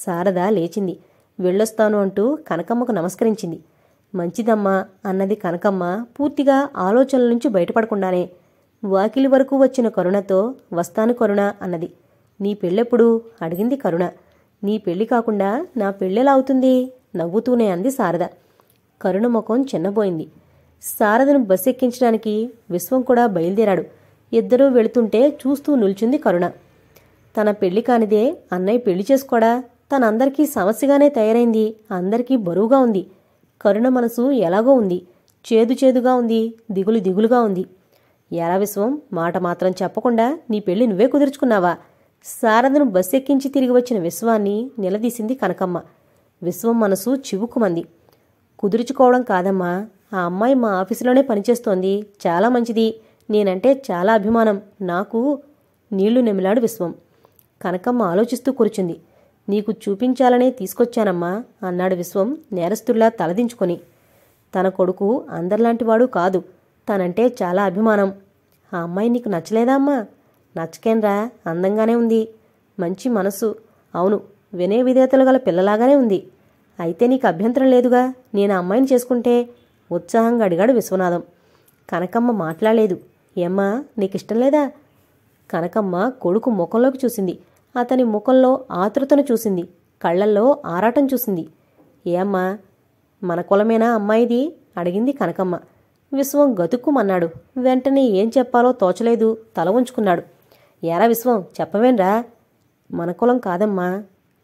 శారద లేచింది వెళ్ళొస్తాను అంటూ కనకమ్మకు నమస్కరించింది మంచిదమ్మా అన్నది కనకమ్మ పూర్తిగా ఆలోచనల నుంచి బయటపడకుండానే వాకిలి వరకు వచ్చిన కరుణతో వస్తాను కరుణ అన్నది నీ పెళ్ళెప్పుడు అడిగింది కరుణ నీ పెళ్లి కాకుండా నా పెళ్ళెలా అవుతుంది నవ్వుతూనే అంది శారద కరుణ ముఖం చిన్నబోయింది శారదను బస్సెక్కించడానికి ఎక్కించడానికి విశ్వం కూడా బయలుదేరాడు ఇద్దరూ వెళుతుంటే చూస్తూ నిల్చుంది కరుణ తన పెళ్లి కానిదే అన్నయ్య పెళ్లి చేసుకోడా తనందరికీ సమస్యగానే తయారైంది అందరికీ బరువుగా ఉంది కరుణ మనసు ఎలాగో ఉంది చేదు చేదుగా ఉంది దిగులు దిగులుగా ఉంది ఎలా విశ్వం మాట మాత్రం చెప్పకుండా నీ పెళ్లి నువ్వే కుదుర్చుకున్నావా శారదను బస్సు ఎక్కించి తిరిగి వచ్చిన విశ్వాన్ని నిలదీసింది కనకమ్మ విశ్వం మనసు చివుక్కుమంది కుదుర్చుకోవడం కాదమ్మా ఆ అమ్మాయి మా ఆఫీసులోనే పనిచేస్తోంది చాలా మంచిది నేనంటే చాలా అభిమానం నాకు నీళ్లు నెమిలాడు విశ్వం కనకమ్మ ఆలోచిస్తూ కూర్చుంది నీకు చూపించాలనే తీసుకొచ్చానమ్మా అన్నాడు విశ్వం నేరస్తుల్లా తలదించుకొని తన కొడుకు అందరిలాంటివాడు కాదు తనంటే చాలా అభిమానం ఆ అమ్మాయి నీకు నచ్చలేదా అమ్మా నచ్చకేన్రా అందంగానే ఉంది మంచి మనసు అవును వినే విధేతలు గల పిల్లలాగానే ఉంది అయితే నీకు అభ్యంతరం లేదుగా నేను అమ్మాయిని చేసుకుంటే ఉత్సాహంగా అడిగాడు విశ్వనాథం కనకమ్మ మాట్లాడలేదు ఏమ్మా నీకిష్టం లేదా కనకమ్మ కొడుకు ముఖంలోకి చూసింది అతని ముఖంలో ఆతృతను చూసింది కళ్లల్లో ఆరాటం చూసింది ఏ అమ్మా మన కులమేనా అమ్మాయిది అడిగింది కనకమ్మ విశ్వం గతుక్కుమన్నాడు వెంటనే ఏం చెప్పాలో తోచలేదు తల ఉంచుకున్నాడు ఎరా విశ్వం చెప్పవేంరా మన కులం కాదమ్మా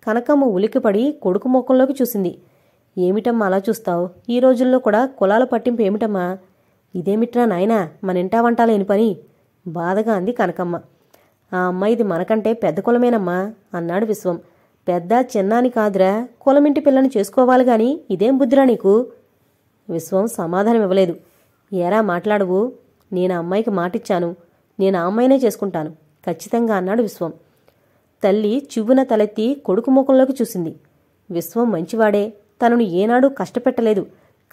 కనకమ్మ ఉలికిపడి కొడుకు ముఖంలోకి చూసింది ఏమిటమ్మా అలా చూస్తావు ఈ రోజుల్లో కూడా కులాల పట్టింపు ఏమిటమ్మా ఇదేమిట్రా నాయనా మన ఇంటా వంట లేని పని బాధగా అంది కనకమ్మ ఆ అమ్మాయిది మనకంటే పెద్ద కులమేనమ్మా అన్నాడు విశ్వం పెద్ద చిన్నాని కాదురా కులమింటి పిల్లని చేసుకోవాలి గాని ఇదేం బుద్ధిరా నీకు విశ్వం సమాధానం ఇవ్వలేదు ఏరా మాట్లాడవు నేను అమ్మాయికి మాటిచ్చాను నేను ఆ అమ్మాయినే చేసుకుంటాను ఖచ్చితంగా అన్నాడు విశ్వం తల్లి చివ్వున తలెత్తి కొడుకు ముఖంలోకి చూసింది విశ్వం మంచివాడే తనను ఏనాడూ కష్టపెట్టలేదు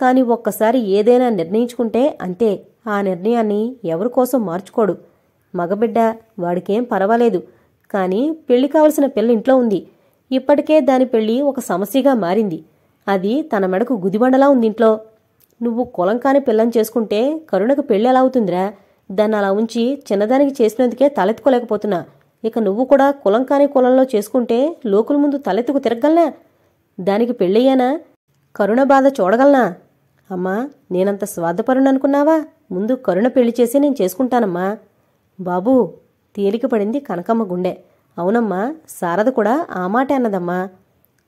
కాని ఒక్కసారి ఏదైనా నిర్ణయించుకుంటే అంతే ఆ నిర్ణయాన్ని ఎవరికోసం మార్చుకోడు మగబిడ్డ వాడికేం పర్వాలేదు కానీ పెళ్లి కావలసిన పిల్ల ఇంట్లో ఉంది ఇప్పటికే దాని పెళ్లి ఒక సమస్యగా మారింది అది తన మెడకు గుదిబండలా ఉంది ఇంట్లో నువ్వు కులం కాని పిల్లని చేసుకుంటే కరుణకు పెళ్లి ఎలా అవుతుందిరా దాన్ని అలా ఉంచి చిన్నదానికి చేసినందుకే తలెత్తుకోలేకపోతున్నా ఇక నువ్వు కూడా కులం కాని కులంలో చేసుకుంటే లోకుల ముందు తలెత్తుకు తిరగలనా దానికి పెళ్ళయ్యానా కరుణ బాధ చూడగలనా అమ్మా నేనంత స్వార్థపరుణనుకున్నావా ముందు కరుణ పెళ్లి చేసి నేను చేసుకుంటానమ్మా బాబూ తేలిక పడింది కనకమ్మ గుండె అవునమ్మా శారద కూడా ఆ మాట అన్నదమ్మా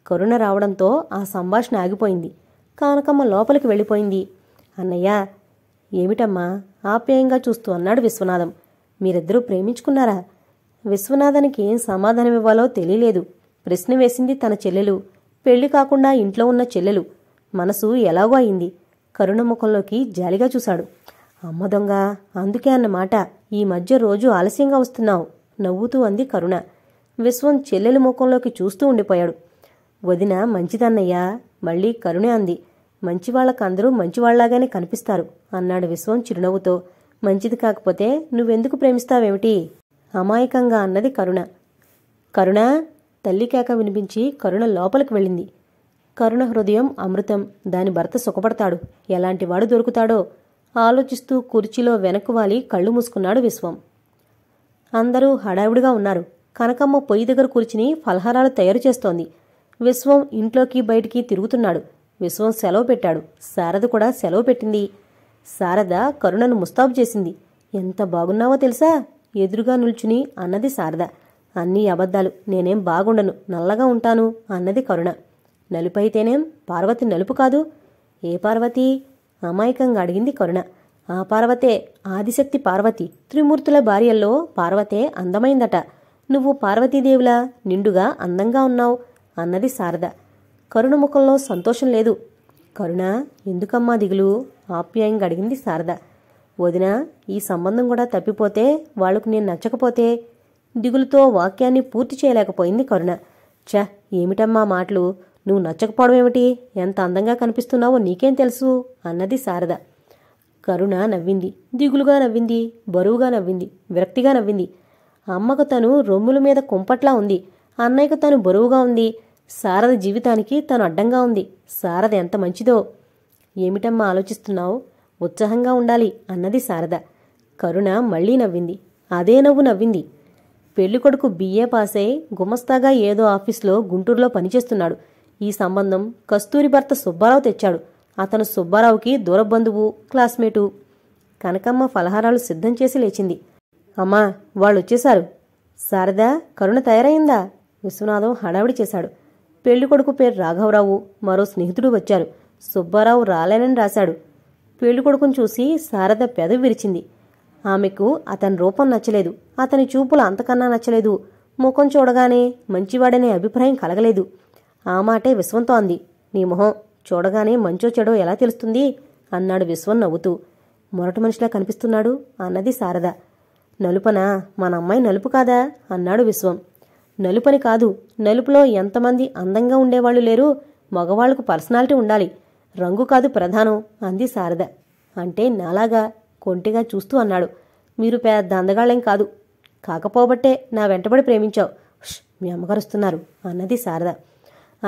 కరుణ రావడంతో ఆ సంభాషణ ఆగిపోయింది కనకమ్మ లోపలికి వెళ్ళిపోయింది అన్నయ్య ఏమిటమ్మా ఆప్యాయంగా చూస్తూ అన్నాడు విశ్వనాథం మీరిద్దరూ ప్రేమించుకున్నారా విశ్వనాథానికి ఏం సమాధానమివ్వాలో తెలియలేదు ప్రశ్న వేసింది తన చెల్లెలు పెళ్లి కాకుండా ఇంట్లో ఉన్న చెల్లెలు మనసు ఎలాగో అయింది కరుణ ముఖంలోకి జాలిగా చూశాడు అమ్మ దొంగ అందుకే అన్నమాట ఈ మధ్య రోజు ఆలస్యంగా వస్తున్నావు నవ్వుతూ అంది కరుణ విశ్వం చెల్లెలు ముఖంలోకి చూస్తూ ఉండిపోయాడు వదిన మంచిదన్నయ్యా మళ్ళీ కరుణే అంది మంచివాళ్లకందరూ అందరూ మంచివాళ్లాగానే కనిపిస్తారు అన్నాడు విశ్వం చిరునవ్వుతో మంచిది కాకపోతే నువ్వెందుకు ప్రేమిస్తావేమిటి అమాయకంగా అన్నది కరుణ కరుణ తల్లి కేక వినిపించి కరుణ లోపలికి వెళ్ళింది కరుణ హృదయం అమృతం దాని భర్త సుఖపడతాడు ఎలాంటివాడు దొరుకుతాడో ఆలోచిస్తూ కుర్చీలో వెనక్కువాలి కళ్ళు మూసుకున్నాడు విశ్వం అందరూ హడావుడిగా ఉన్నారు కనకమ్మ పొయ్యి దగ్గర కూర్చుని ఫలహారాలు తయారు చేస్తోంది విశ్వం ఇంట్లోకి బయటికి తిరుగుతున్నాడు విశ్వం సెలవు పెట్టాడు శారద కూడా సెలవు పెట్టింది శారద కరుణను ముస్తాబు చేసింది ఎంత బాగున్నావో తెలుసా ఎదురుగా నిల్చుని అన్నది శారద అన్నీ అబద్ధాలు నేనేం బాగుండను నల్లగా ఉంటాను అన్నది కరుణ నలుపైతేనేం పార్వతి నలుపు కాదు ఏ పార్వతి అమాయకంగా అడిగింది కరుణ ఆ పార్వతే ఆదిశక్తి పార్వతి త్రిమూర్తుల భార్యల్లో పార్వతే అందమైందట నువ్వు పార్వతీదేవులా నిండుగా అందంగా ఉన్నావు అన్నది శారద కరుణ ముఖంలో సంతోషం లేదు కరుణ ఎందుకమ్మా దిగులు ఆప్యాయంగా అడిగింది శారద వదిన ఈ సంబంధం కూడా తప్పిపోతే వాళ్లకు నేను నచ్చకపోతే దిగులుతో వాక్యాన్ని పూర్తి చేయలేకపోయింది కరుణ చ ఏమిటమ్మా మాటలు నువ్వు నచ్చకపోవడం ఏమిటి ఎంత అందంగా కనిపిస్తున్నావో నీకేం తెలుసు అన్నది శారద కరుణ నవ్వింది దిగులుగా నవ్వింది బరువుగా నవ్వింది విరక్తిగా నవ్వింది అమ్మకు తను రొమ్ముల మీద కుంపట్లా ఉంది అన్నయ్యకు తను బరువుగా ఉంది శారద జీవితానికి తను అడ్డంగా ఉంది శారద ఎంత మంచిదో ఏమిటమ్మా ఆలోచిస్తున్నావు ఉత్సాహంగా ఉండాలి అన్నది శారద కరుణ మళ్లీ నవ్వింది అదే నవ్వు నవ్వింది పెళ్లికొడుకు బీఏ పాస్ అయి గుమస్తాగా ఏదో ఆఫీస్లో గుంటూరులో పనిచేస్తున్నాడు ఈ సంబంధం కస్తూరి భర్త సుబ్బారావు తెచ్చాడు అతను సుబ్బారావుకి దూరబంధువు క్లాస్మేటు కనకమ్మ ఫలహారాలు సిద్ధం చేసి లేచింది అమ్మా వాళ్ళొచ్చేశారు శారదా కరుణ తయారైందా విశ్వనాథం హడావిడి చేశాడు కొడుకు పేరు రాఘవరావు మరో స్నేహితుడు వచ్చారు సుబ్బారావు రాలేనని రాశాడు కొడుకును చూసి శారద పెదవి విరిచింది ఆమెకు అతని రూపం నచ్చలేదు అతని చూపులు అంతకన్నా నచ్చలేదు ముఖం చూడగానే మంచివాడనే అభిప్రాయం కలగలేదు ఆ మాటే విశ్వంతో అంది నీ మొహం చూడగానే మంచో చెడో ఎలా తెలుస్తుంది అన్నాడు విశ్వం నవ్వుతూ మొరటి మనిషిలా కనిపిస్తున్నాడు అన్నది శారద నలుపనా మన అమ్మాయి నలుపు కాదా అన్నాడు విశ్వం నలుపని కాదు నలుపులో ఎంతమంది అందంగా ఉండేవాళ్లు లేరు మగవాళ్లకు పర్సనాలిటీ ఉండాలి రంగు కాదు ప్రధానం అంది శారద అంటే నాలాగా కొంటిగా చూస్తూ అన్నాడు మీరు పెద్ద అందగాళ్ళేం కాదు కాకపోబట్టే నా వెంటబడి ప్రేమించావు మీ వస్తున్నారు అన్నది శారద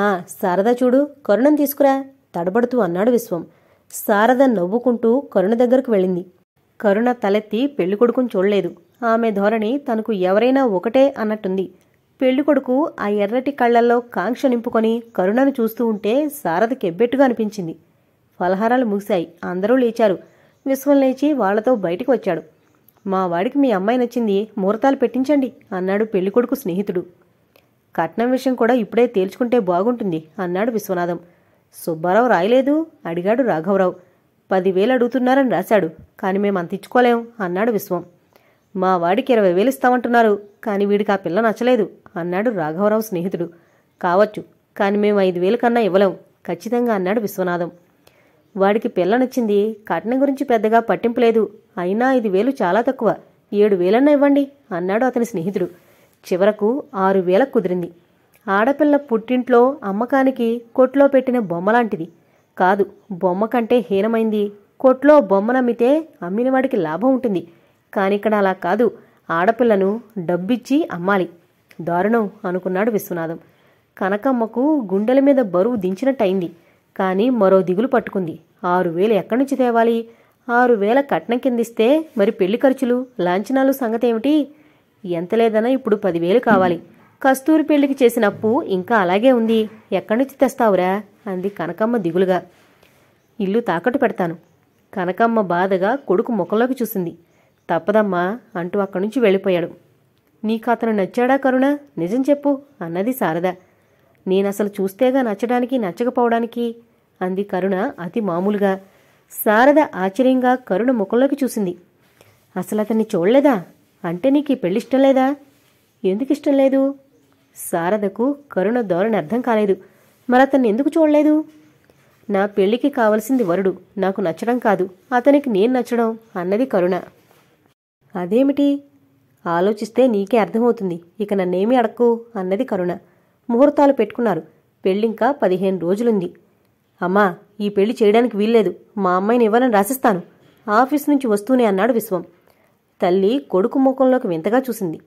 ఆ శారద చూడు కరుణం తీసుకురా తడబడుతూ అన్నాడు విశ్వం శారద నవ్వుకుంటూ కరుణ దగ్గరకు వెళ్ళింది కరుణ తలెత్తి పెళ్ళికొడుకుని చూడలేదు ఆమె ధోరణి తనకు ఎవరైనా ఒకటే అన్నట్టుంది పెళ్ళికొడుకు ఆ ఎర్రటి కళ్లల్లో కాంక్ష నింపుకొని కరుణను చూస్తూ ఉంటే శారదకి ఎబ్బెట్టుగా అనిపించింది ఫలహారాలు ముగిశాయి అందరూ లేచారు విశ్వం లేచి వాళ్లతో బయటికి వచ్చాడు మా వాడికి మీ అమ్మాయి నచ్చింది ముహూర్తాలు పెట్టించండి అన్నాడు పెళ్ళికొడుకు స్నేహితుడు కట్నం విషయం కూడా ఇప్పుడే తేల్చుకుంటే బాగుంటుంది అన్నాడు విశ్వనాథం సుబ్బారావు రాయలేదు అడిగాడు రాఘవరావు పదివేలు అడుగుతున్నారని రాశాడు కానీ మేము అంత ఇచ్చుకోలేం అన్నాడు విశ్వం మా వాడికి ఇరవై వేలు ఇస్తామంటున్నారు కానీ వీడికి ఆ పిల్ల నచ్చలేదు అన్నాడు రాఘవరావు స్నేహితుడు కావచ్చు కానీ మేము ఐదు వేలు కన్నా ఇవ్వలేం ఖచ్చితంగా అన్నాడు విశ్వనాథం వాడికి పిల్ల నచ్చింది కట్నం గురించి పెద్దగా పట్టింపు లేదు అయినా ఐదు వేలు చాలా తక్కువ ఏడు వేలన్నా ఇవ్వండి అన్నాడు అతని స్నేహితుడు చివరకు ఆరు వేల కుదిరింది ఆడపిల్ల పుట్టింట్లో అమ్మకానికి కొట్లో పెట్టిన బొమ్మలాంటిది కాదు బొమ్మ కంటే హీనమైంది కొట్లో బొమ్మనమ్మితే అమ్మిన వాడికి లాభం ఉంటుంది కానీ ఇక్కడ అలా కాదు ఆడపిల్లను డబ్బిచ్చి అమ్మాలి దారుణం అనుకున్నాడు విశ్వనాథం కనకమ్మకు గుండెల మీద బరువు దించినట్టయింది కానీ మరో దిగులు పట్టుకుంది ఆరు వేలు ఎక్కడి నుంచి తేవాలి ఆరు వేల కట్నం కిందిస్తే మరి పెళ్లి ఖర్చులు లాంఛనాలు సంగతేమిటి ఎంత లేదన్నా ఇప్పుడు పదివేలు కావాలి కస్తూరి పెళ్లికి చేసిన అప్పు ఇంకా అలాగే ఉంది ఎక్కడి నుంచి తెస్తావురా అంది కనకమ్మ దిగులుగా ఇల్లు తాకట్టు పెడతాను కనకమ్మ బాధగా కొడుకు ముఖంలోకి చూసింది తప్పదమ్మా అంటూ అక్కడి నుంచి వెళ్ళిపోయాడు నీకు అతను నచ్చాడా కరుణ నిజం చెప్పు అన్నది శారద నేనసలు చూస్తేగా నచ్చడానికి నచ్చకపోవడానికి అంది కరుణ అతి మామూలుగా శారద ఆశ్చర్యంగా కరుణ ముఖంలోకి చూసింది అసలు అతన్ని చూడలేదా అంటే నీకు ఈ పెళ్ళి ఇష్టం లేదా ఎందుకు ఇష్టం లేదు శారదకు కరుణ ధోరణి అర్థం కాలేదు మరి అతన్ని ఎందుకు చూడలేదు నా పెళ్లికి కావలసింది వరుడు నాకు నచ్చడం కాదు అతనికి నేను నచ్చడం అన్నది కరుణ అదేమిటి ఆలోచిస్తే నీకే అర్థమవుతుంది ఇక నన్నేమీ అడక్కు అన్నది కరుణ ముహూర్తాలు పెట్టుకున్నారు పెళ్ళింకా పదిహేను రోజులుంది అమ్మా ఈ పెళ్లి చేయడానికి వీల్లేదు మా అమ్మాయిని ఇవ్వాలని రాసిస్తాను ఆఫీస్ నుంచి వస్తూనే అన్నాడు విశ్వం తల్లి కొడుకు ముఖంలోకి వింతగా చూసింది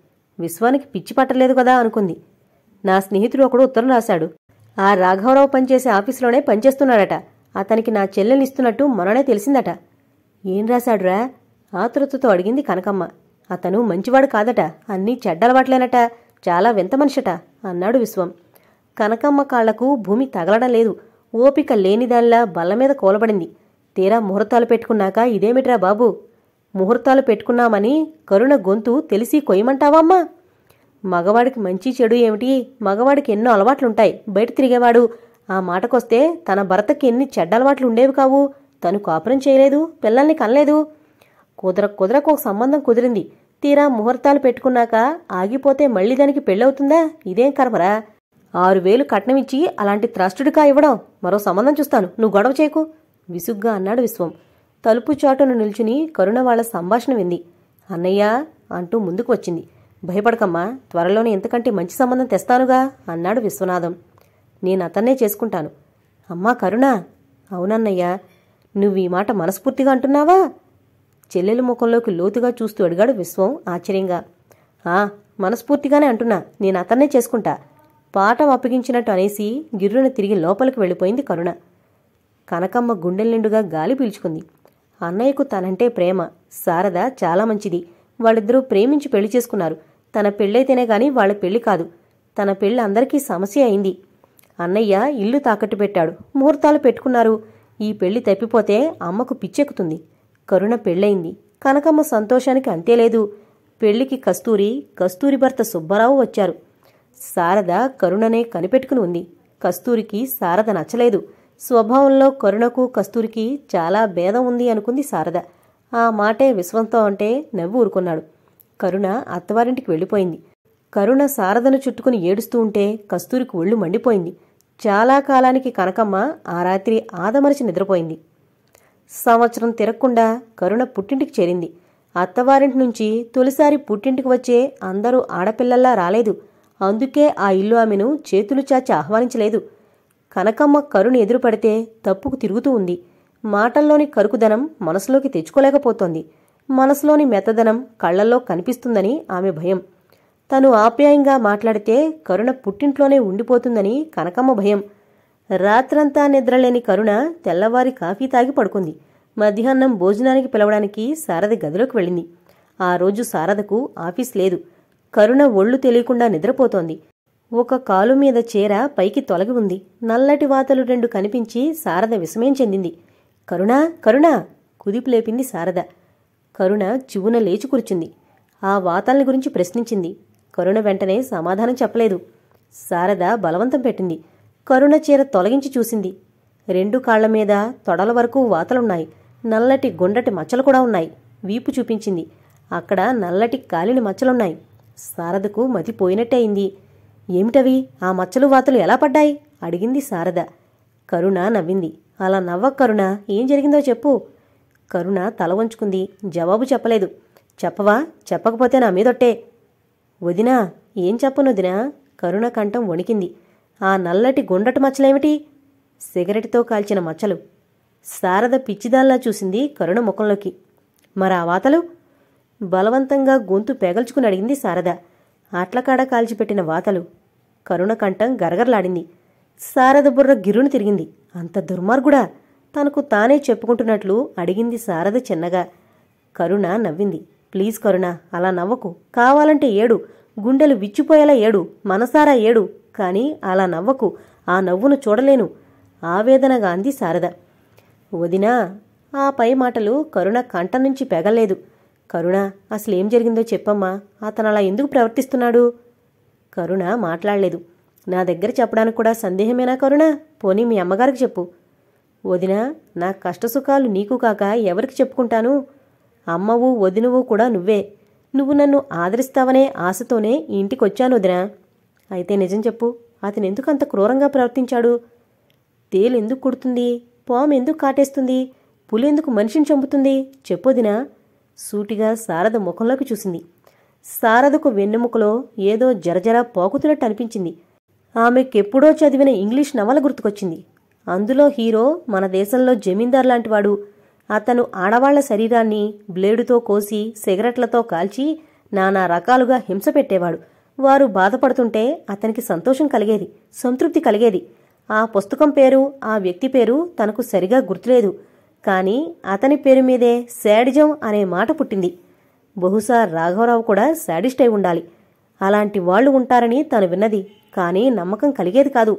విశ్వానికి పిచ్చి పట్టలేదు కదా అనుకుంది నా స్నేహితుడు ఒకడు ఉత్తరం రాశాడు ఆ రాఘవరావు పనిచేసే ఆఫీసులోనే పనిచేస్తున్నాడట అతనికి నా చెల్లెనిస్తున్నట్టు ఇస్తున్నట్టు మననే తెలిసిందట ఏం రాశాడురా ఆతృతతో అడిగింది కనకమ్మ అతను మంచివాడు కాదట అన్నీ చెడ్డలవాట్లేనట చాలా వింత మనిషట అన్నాడు విశ్వం కనకమ్మ కాళ్లకు భూమి తగలడం లేదు ఓపిక లేనిదానిలా బల్ల మీద కూలబడింది తీరా ముహూర్తాలు పెట్టుకున్నాక ఇదేమిట్రా బాబు ముహూర్తాలు పెట్టుకున్నామని కరుణ గొంతు తెలిసి కొయ్యమంటావమ్మా మగవాడికి మంచి చెడు ఏమిటి మగవాడికి ఎన్నో అలవాట్లుంటాయి బయట తిరిగేవాడు ఆ మాటకొస్తే తన భర్తకి ఎన్ని చెడ్డలవాట్లుండేవి ఉండేవి కావు తను కాపురం చేయలేదు పిల్లల్ని కనలేదు కుదర కుదరకు ఒక సంబంధం కుదిరింది తీరా ముహూర్తాలు పెట్టుకున్నాక ఆగిపోతే మళ్ళీ దానికి పెళ్ళవుతుందా ఇదేం కరమరా ఆరు వేలు కట్నమిచ్చి అలాంటి త్రష్టుడికా ఇవ్వడం మరో సంబంధం చూస్తాను నువ్వు గొడవ చేయకు విసుగ్గా అన్నాడు విశ్వం తలుపు చాటును నిల్చుని కరుణ వాళ్ల సంభాషణ వింది అన్నయ్య అంటూ ముందుకు వచ్చింది భయపడకమ్మా త్వరలోనే ఎంతకంటే మంచి సంబంధం తెస్తానుగా అన్నాడు విశ్వనాథం నేను అతన్నే చేసుకుంటాను అమ్మా కరుణ అవునన్నయ్య నువ్వు ఈ మాట మనస్ఫూర్తిగా అంటున్నావా చెల్లెల ముఖంలోకి లోతుగా చూస్తూ అడిగాడు విశ్వం ఆశ్చర్యంగా ఆ మనస్ఫూర్తిగానే అంటున్నా నేను అతన్నే చేసుకుంటా పాఠం అప్పగించినట్టు అనేసి గిర్రున తిరిగి లోపలికి వెళ్ళిపోయింది కరుణ కనకమ్మ గుండెల నిండుగా గాలి పీల్చుకుంది అన్నయ్యకు తనంటే ప్రేమ శారద చాలా మంచిది వాళ్ళిద్దరూ ప్రేమించి పెళ్లి చేసుకున్నారు తన పెళ్ళైతేనే గాని వాళ్ళ పెళ్లి కాదు తన పెళ్లి అందరికీ సమస్య అయింది అన్నయ్య ఇల్లు తాకట్టు పెట్టాడు ముహూర్తాలు పెట్టుకున్నారు ఈ పెళ్లి తప్పిపోతే అమ్మకు పిచ్చెక్కుతుంది కరుణ పెళ్ళయింది కనకమ్మ సంతోషానికి అంతేలేదు పెళ్లికి కస్తూరి కస్తూరి భర్త సుబ్బారావు వచ్చారు శారద కరుణనే కనిపెట్టుకుని ఉంది కస్తూరికి శారద నచ్చలేదు స్వభావంలో కరుణకు కస్తూరికి చాలా భేదం ఉంది అనుకుంది శారద ఆ మాటే విశ్వంతో అంటే నవ్వు ఊరుకున్నాడు కరుణ అత్తవారింటికి వెళ్ళిపోయింది కరుణ శారదను చుట్టుకుని ఏడుస్తూ ఉంటే కస్తూరికి ఒళ్ళు మండిపోయింది చాలా కాలానికి కనకమ్మ ఆ రాత్రి ఆదమరిచి నిద్రపోయింది సంవత్సరం తిరగకుండా కరుణ పుట్టింటికి చేరింది అత్తవారింటి నుంచి తొలిసారి పుట్టింటికి వచ్చే అందరూ ఆడపిల్లల్లా రాలేదు అందుకే ఆ ఇల్లు ఆమెను చేతులు చాచి ఆహ్వానించలేదు కనకమ్మ కరుణ ఎదురుపడితే తప్పుకు తిరుగుతూ ఉంది మాటల్లోని కరుకుదనం మనసులోకి తెచ్చుకోలేకపోతోంది మనసులోని మెత్తదనం కళ్లల్లో కనిపిస్తుందని ఆమె భయం తను ఆప్యాయంగా మాట్లాడితే కరుణ పుట్టింట్లోనే ఉండిపోతుందని కనకమ్మ భయం రాత్రంతా నిద్రలేని కరుణ తెల్లవారి కాఫీ తాగి పడుకుంది మధ్యాహ్నం భోజనానికి పిలవడానికి శారద గదిలోకి వెళ్ళింది ఆ రోజు శారదకు ఆఫీస్ లేదు కరుణ ఒళ్ళు తెలియకుండా నిద్రపోతోంది ఒక కాలు మీద చీర పైకి తొలగి ఉంది నల్లటి వాతలు రెండు కనిపించి శారద విస్మయం చెందింది కరుణ కరుణ కుదిపులేపింది లేపింది శారద కరుణ చివున లేచి కూర్చుంది ఆ వాతల్ని గురించి ప్రశ్నించింది కరుణ వెంటనే సమాధానం చెప్పలేదు శారద బలవంతం పెట్టింది కరుణ చీర తొలగించి చూసింది రెండు కాళ్ల మీద తొడల వరకు వాతలున్నాయి నల్లటి గుండటి మచ్చలు కూడా ఉన్నాయి వీపు చూపించింది అక్కడ నల్లటి కాలిని మచ్చలున్నాయి శారదకు మతిపోయినట్టే అయింది ఏమిటవి ఆ మచ్చలు వాతలు ఎలా పడ్డాయి అడిగింది శారద కరుణ నవ్వింది అలా నవ్వ కరుణ ఏం జరిగిందో చెప్పు కరుణ తల వంచుకుంది జవాబు చెప్పలేదు చెప్పవా చెప్పకపోతే నా మీదొట్టే వదినా ఏం చెప్పనొదినా కరుణ కంఠం వణికింది ఆ నల్లటి గుండ్రటి మచ్చలేమిటి సిగరెట్తో కాల్చిన మచ్చలు శారద పిచ్చిదాల్లా చూసింది కరుణ ముఖంలోకి మరి ఆ వాతలు బలవంతంగా గొంతు పెగల్చుకుని అడిగింది శారద అట్లకాడ కాల్చిపెట్టిన వాతలు కరుణకంఠం గరగరలాడింది శారద బుర్ర గిరును తిరిగింది అంత దుర్మార్గుడా తనకు తానే చెప్పుకుంటున్నట్లు అడిగింది శారద చిన్నగా కరుణ నవ్వింది ప్లీజ్ కరుణ అలా నవ్వకు కావాలంటే ఏడు గుండెలు విచ్చిపోయేలా ఏడు మనసారా ఏడు కానీ అలా నవ్వకు ఆ నవ్వును చూడలేను ఆవేదనగా అంది శారద వదినా ఆ పై మాటలు కరుణ కంట నుంచి పెగలేదు కరుణ అసలేం జరిగిందో చెప్పమ్మా అతను అలా ఎందుకు ప్రవర్తిస్తున్నాడు కరుణ మాట్లాడలేదు నా దగ్గర చెప్పడానికి కూడా సందేహమేనా కరుణ పోనీ మీ అమ్మగారికి చెప్పు వదిన నా కష్టసుఖాలు నీకు కాక ఎవరికి చెప్పుకుంటాను అమ్మవు వదినవు కూడా నువ్వే నువ్వు నన్ను ఆదరిస్తావనే ఆశతోనే ఇంటికొచ్చాను వదిన అయితే నిజం చెప్పు అతను ఎందుకు అంత క్రూరంగా ప్రవర్తించాడు తేలెందుకు కుడుతుంది పాము ఎందుకు కాటేస్తుంది పులి ఎందుకు మనిషిని చంపుతుంది చెప్పొదినా సూటిగా శారద ముఖంలోకి చూసింది శారదకు వెన్నెముకలో ఏదో జరజర పోకుతున్నట్టు అనిపించింది ఆమెకెప్పుడో చదివిన ఇంగ్లీష్ నవల గుర్తుకొచ్చింది అందులో హీరో మన దేశంలో జమీందార్ లాంటివాడు అతను ఆడవాళ్ల శరీరాన్ని బ్లేడుతో కోసి సిగరెట్లతో కాల్చి నానా రకాలుగా హింస పెట్టేవాడు వారు బాధపడుతుంటే అతనికి సంతోషం కలిగేది సంతృప్తి కలిగేది ఆ పుస్తకం పేరు ఆ వ్యక్తి పేరు తనకు సరిగా గుర్తులేదు కానీ అతని పేరు మీదే శాడిజం అనే మాట పుట్టింది బహుశా రాఘవరావు కూడా శాడిస్ట్ అయి ఉండాలి అలాంటి వాళ్ళు ఉంటారని తను విన్నది కానీ నమ్మకం కలిగేది కాదు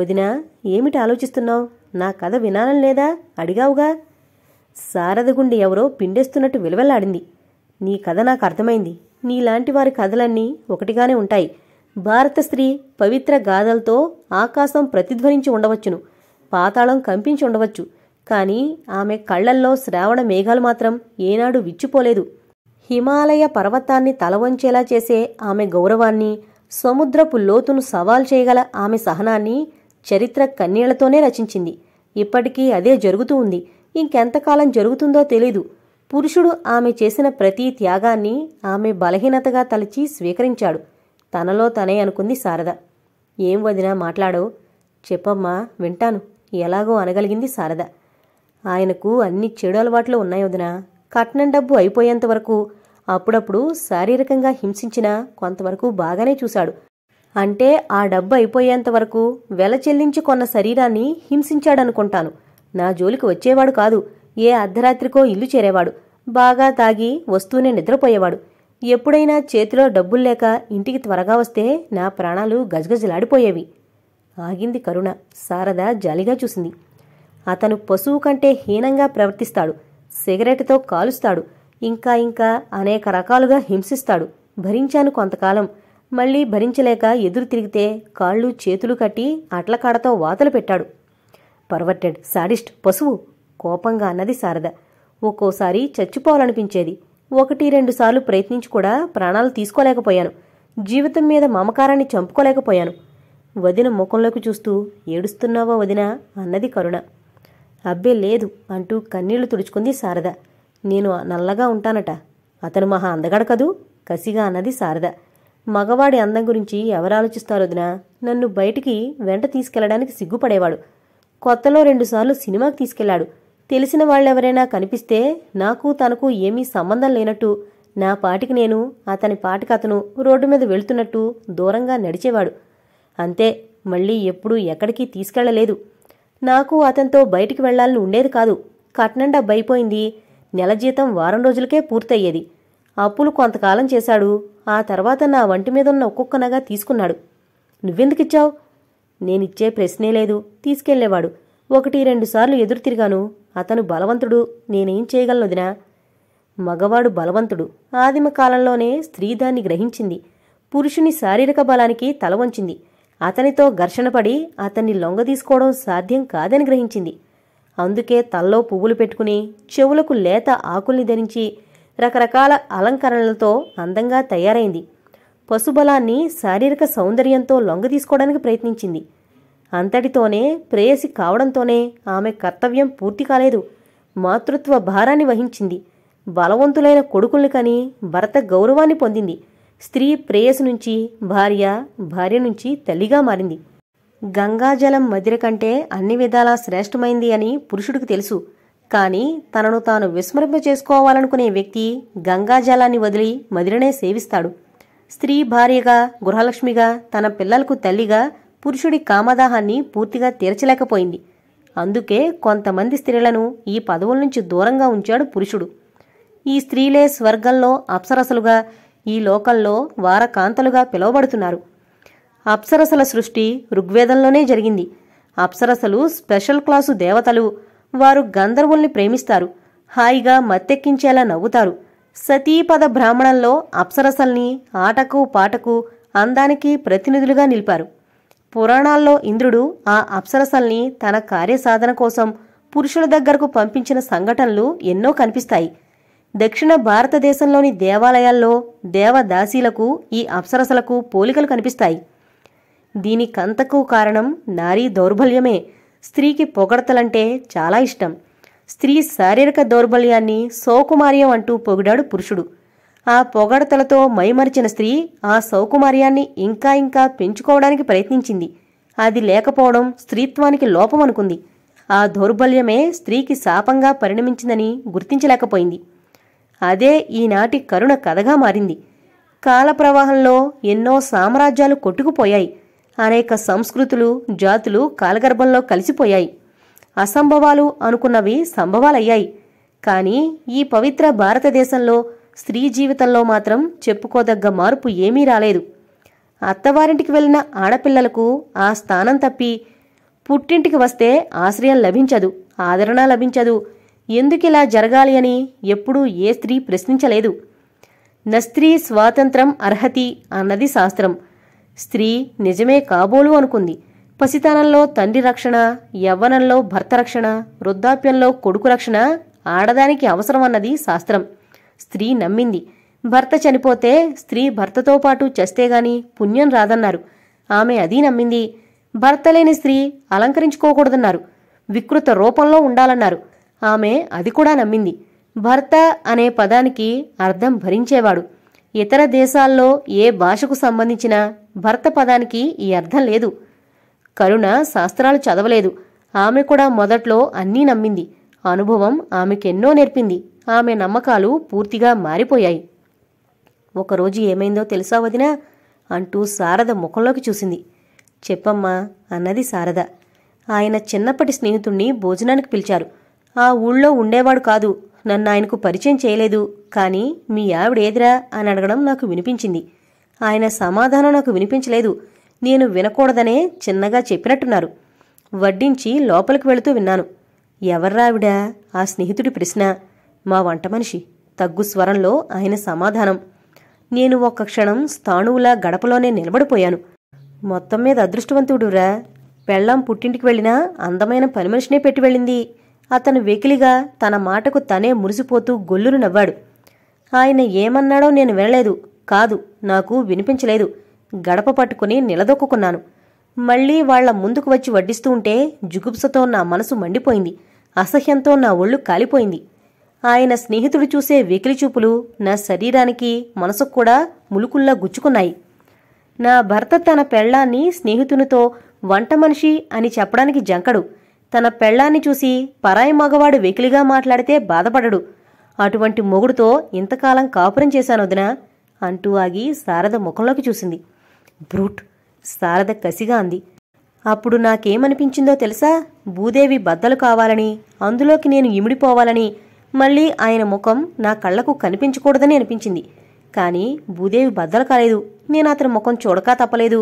వదినా ఏమిటి ఆలోచిస్తున్నావు నా కథ వినాలని లేదా అడిగావుగా సారథగుండి ఎవరో పిండేస్తున్నట్టు విలవెల్లాడింది నీ కథ నాకు అర్థమైంది నీలాంటి వారి కథలన్నీ ఒకటిగానే ఉంటాయి భారత స్త్రీ పవిత్ర గాథలతో ఆకాశం ప్రతిధ్వనించి ఉండవచ్చును పాతాళం కంపించి ఉండవచ్చు కానీ ఆమె కళ్లల్లో శ్రావణ మేఘాలు మాత్రం ఏనాడు విచ్చిపోలేదు హిమాలయ పర్వతాన్ని తలవంచేలా చేసే ఆమె గౌరవాన్ని సముద్రపు లోతును సవాల్ చేయగల ఆమె సహనాన్ని చరిత్ర కన్నీళ్లతోనే రచించింది ఇప్పటికీ అదే జరుగుతూ ఉంది ఇంకెంతకాలం జరుగుతుందో తెలీదు పురుషుడు ఆమె చేసిన ప్రతి త్యాగాన్ని ఆమె బలహీనతగా తలచి స్వీకరించాడు తనలో తనే అనుకుంది శారద ఏం వదినా మాట్లాడో చెప్పమ్మా వింటాను ఎలాగో అనగలిగింది శారద ఆయనకు అన్ని చెడు అలవాట్లు ఉన్నాయి వదినా కట్నం డబ్బు అయిపోయేంతవరకు వరకు అప్పుడప్పుడు శారీరకంగా హింసించినా కొంతవరకు బాగానే చూశాడు అంటే ఆ డబ్బు అయిపోయేంత వరకు వెల చెల్లించి కొన్న శరీరాన్ని హింసించాడనుకుంటాను నా జోలికి వచ్చేవాడు కాదు ఏ అర్ధరాత్రికో ఇల్లు చేరేవాడు బాగా తాగి వస్తూనే నిద్రపోయేవాడు ఎప్పుడైనా చేతిలో డబ్బుల్లేక ఇంటికి త్వరగా వస్తే నా ప్రాణాలు గజగజలాడిపోయేవి ఆగింది కరుణ శారద జాలిగా చూసింది అతను పశువు కంటే హీనంగా ప్రవర్తిస్తాడు సిగరెట్తో కాలుస్తాడు ఇంకా ఇంకా అనేక రకాలుగా హింసిస్తాడు భరించాను కొంతకాలం మళ్లీ భరించలేక ఎదురు తిరిగితే కాళ్ళు చేతులు కట్టి అట్లకాడతో వాతలు పెట్టాడు పర్వర్టెడ్ సాడిస్ట్ పశువు కోపంగా అన్నది శారద ఒక్కోసారి చచ్చిపోవాలనిపించేది ఒకటి రెండు సార్లు ప్రయత్నించి కూడా ప్రాణాలు తీసుకోలేకపోయాను జీవితం మీద మమకారాన్ని చంపుకోలేకపోయాను వదిన ముఖంలోకి చూస్తూ ఏడుస్తున్నావా వదిన అన్నది కరుణ అబ్బే లేదు అంటూ కన్నీళ్లు తుడుచుకుంది సారద నేను నల్లగా ఉంటానట అతను మహా అందగాడు కదూ కసిగా అన్నది శారద మగవాడి అందం గురించి ఎవరు ఆలోచిస్తారు వదినా నన్ను బయటికి వెంట తీసుకెళ్లడానికి సిగ్గుపడేవాడు కొత్తలో రెండుసార్లు సినిమాకి తీసుకెళ్లాడు తెలిసిన వాళ్ళెవరైనా కనిపిస్తే నాకు తనకు ఏమీ సంబంధం లేనట్టు నా పాటికి నేను అతని పాటికి అతను రోడ్డు మీద వెళుతున్నట్టు దూరంగా నడిచేవాడు అంతే మళ్ళీ ఎప్పుడూ ఎక్కడికి తీసుకెళ్లలేదు నాకు అతనితో బయటికి వెళ్లాలని ఉండేది కాదు కట్నండా భయపోయింది నెల జీతం వారం రోజులకే పూర్తయ్యేది అప్పులు కొంతకాలం చేశాడు ఆ తర్వాత నా వంటి మీద ఉన్న ఒక్కొక్క నగ తీసుకున్నాడు నువ్వెందుకిచ్చావు నేనిచ్చే ప్రశ్నే లేదు తీసుకెళ్లేవాడు ఒకటి రెండుసార్లు ఎదురు తిరిగాను అతను బలవంతుడు నేనేం చేయగలనుదినా మగవాడు బలవంతుడు ఆదిమ కాలంలోనే స్త్రీ దాన్ని గ్రహించింది పురుషుని శారీరక బలానికి తల వంచింది అతనితో ఘర్షణపడి అతన్ని లొంగదీసుకోవడం సాధ్యం కాదని గ్రహించింది అందుకే తల్లో పువ్వులు పెట్టుకుని చెవులకు లేత ఆకుల్ని ధరించి రకరకాల అలంకరణలతో అందంగా తయారైంది పశుబలాన్ని శారీరక సౌందర్యంతో లొంగ తీసుకోవడానికి ప్రయత్నించింది అంతటితోనే ప్రేయసి కావడంతోనే ఆమె కర్తవ్యం పూర్తి కాలేదు మాతృత్వ భారాన్ని వహించింది బలవంతులైన కొడుకుల్ని కని భర్త గౌరవాన్ని పొందింది స్త్రీ ప్రేయసి నుంచి భార్య భార్య నుంచి తల్లిగా మారింది గంగాజలం మదిర కంటే అన్ని విధాలా శ్రేష్టమైంది అని పురుషుడికి తెలుసు కానీ తనను తాను విస్మరింప చేసుకోవాలనుకునే వ్యక్తి గంగాజలాన్ని వదిలి మదిరనే సేవిస్తాడు స్త్రీ భార్యగా గృహలక్ష్మిగా తన పిల్లలకు తల్లిగా పురుషుడి కామదాహాన్ని పూర్తిగా తీర్చలేకపోయింది అందుకే కొంతమంది స్త్రీలను ఈ పదవుల నుంచి దూరంగా ఉంచాడు పురుషుడు ఈ స్త్రీలే స్వర్గంలో అప్సరసలుగా ఈ లోకంలో వారకాంతలుగా పిలువబడుతున్నారు అప్సరసల సృష్టి ఋగ్వేదంలోనే జరిగింది అప్సరసలు స్పెషల్ క్లాసు దేవతలు వారు గంధర్వుల్ని ప్రేమిస్తారు హాయిగా మత్తెక్కించేలా నవ్వుతారు సతీపద బ్రాహ్మణంలో అప్సరసల్ని ఆటకు పాటకు అందానికి ప్రతినిధులుగా నిలిపారు పురాణాల్లో ఇంద్రుడు ఆ అప్సరసల్ని తన కార్యసాధన కోసం పురుషుల దగ్గరకు పంపించిన సంఘటనలు ఎన్నో కనిపిస్తాయి దక్షిణ భారతదేశంలోని దేవాలయాల్లో దేవదాసీలకు ఈ అప్సరసలకు పోలికలు కనిపిస్తాయి దీనికంతకు కారణం నారీ దౌర్బల్యమే స్త్రీకి పొగడతలంటే చాలా ఇష్టం స్త్రీ శారీరక దౌర్బల్యాన్ని సౌకుమార్యం అంటూ పొగిడాడు పురుషుడు ఆ పొగడతలతో మైమరిచిన స్త్రీ ఆ సౌకుమార్యాన్ని ఇంకా ఇంకా పెంచుకోవడానికి ప్రయత్నించింది అది లేకపోవడం స్త్రీత్వానికి లోపమనుకుంది ఆ దౌర్బల్యమే స్త్రీకి శాపంగా పరిణమించిందని గుర్తించలేకపోయింది అదే ఈనాటి కరుణ కథగా మారింది కాలప్రవాహంలో ఎన్నో సామ్రాజ్యాలు కొట్టుకుపోయాయి అనేక సంస్కృతులు జాతులు కాలగర్భంలో కలిసిపోయాయి అసంభవాలు అనుకున్నవి సంభవాలయ్యాయి కానీ ఈ పవిత్ర భారతదేశంలో స్త్రీ జీవితంలో మాత్రం చెప్పుకోదగ్గ మార్పు ఏమీ రాలేదు అత్తవారింటికి వెళ్ళిన ఆడపిల్లలకు ఆ స్థానం తప్పి పుట్టింటికి వస్తే ఆశ్రయం లభించదు ఆదరణ లభించదు ఎందుకిలా జరగాలి అని ఎప్పుడూ ఏ స్త్రీ ప్రశ్నించలేదు నస్త్రీ స్వాతంత్రం అర్హతి అన్నది శాస్త్రం స్త్రీ నిజమే కాబోలు అనుకుంది పసితనంలో తండ్రి రక్షణ యవ్వనంలో భర్త రక్షణ వృద్ధాప్యంలో కొడుకు రక్షణ ఆడదానికి అవసరం అన్నది శాస్త్రం స్త్రీ నమ్మింది భర్త చనిపోతే స్త్రీ భర్తతో పాటు చస్తే పుణ్యం రాదన్నారు ఆమె అది నమ్మింది భర్త లేని స్త్రీ అలంకరించుకోకూడదన్నారు వికృత రూపంలో ఉండాలన్నారు ఆమె అది కూడా నమ్మింది భర్త అనే పదానికి అర్థం భరించేవాడు ఇతర దేశాల్లో ఏ భాషకు సంబంధించిన భర్త పదానికి ఈ అర్థం లేదు కరుణ శాస్త్రాలు చదవలేదు ఆమె కూడా మొదట్లో అన్నీ నమ్మింది అనుభవం ఆమెకెన్నో నేర్పింది ఆమె నమ్మకాలు పూర్తిగా మారిపోయాయి ఒకరోజు ఏమైందో తెలుసా వదినా అంటూ శారద ముఖంలోకి చూసింది చెప్పమ్మా అన్నది శారద ఆయన చిన్నప్పటి స్నేహితుణ్ణి భోజనానికి పిలిచారు ఆ ఊళ్ళో ఉండేవాడు కాదు నన్ను ఆయనకు పరిచయం చేయలేదు కానీ మీ ఆవిడేదిరా అని అడగడం నాకు వినిపించింది ఆయన సమాధానం నాకు వినిపించలేదు నేను వినకూడదనే చిన్నగా చెప్పినట్టున్నారు వడ్డించి లోపలికి వెళుతూ విన్నాను ఎవర్రావిడా ఆ స్నేహితుడి ప్రశ్న మా వంట మనిషి తగ్గు స్వరంలో ఆయన సమాధానం నేను ఒక్క క్షణం స్థాణువులా గడపలోనే నిలబడిపోయాను మొత్తం మీద అదృష్టవంతుడురా పెళ్ళాం పుట్టింటికి వెళ్ళినా అందమైన పని మనిషినే పెట్టి వెళ్ళింది అతను వెకిలిగా తన మాటకు తనే మురిసిపోతూ గొల్లును నవ్వాడు ఆయన ఏమన్నాడో నేను వినలేదు కాదు నాకు వినిపించలేదు గడప పట్టుకుని నిలదొక్కున్నాను మళ్లీ వాళ్ల ముందుకు వచ్చి వడ్డిస్తూ ఉంటే జుగుప్సతో నా మనసు మండిపోయింది అసహ్యంతో నా ఒళ్ళు కాలిపోయింది ఆయన స్నేహితుడు చూసే వెకిలి చూపులు నా శరీరానికి మనసుకు కూడా ములుకుల్లా గుచ్చుకున్నాయి నా భర్త తన పెళ్లాన్ని స్నేహితునితో వంట మనిషి అని చెప్పడానికి జంకడు తన పెళ్లాన్ని చూసి పరాయి మగవాడు వెకిలిగా మాట్లాడితే బాధపడడు అటువంటి మొగుడుతో ఇంతకాలం కాపురం చేశాను వదినా అంటూ ఆగి శారద ముఖంలోకి చూసింది బ్రూట్ శారద కసిగా అంది అప్పుడు నాకేమనిపించిందో తెలుసా భూదేవి బద్దలు కావాలని అందులోకి నేను ఇమిడిపోవాలని మళ్ళీ ఆయన ముఖం నా కళ్లకు కనిపించకూడదని అనిపించింది కానీ భూదేవి బద్దలు కాలేదు నేను అతని ముఖం చూడక తప్పలేదు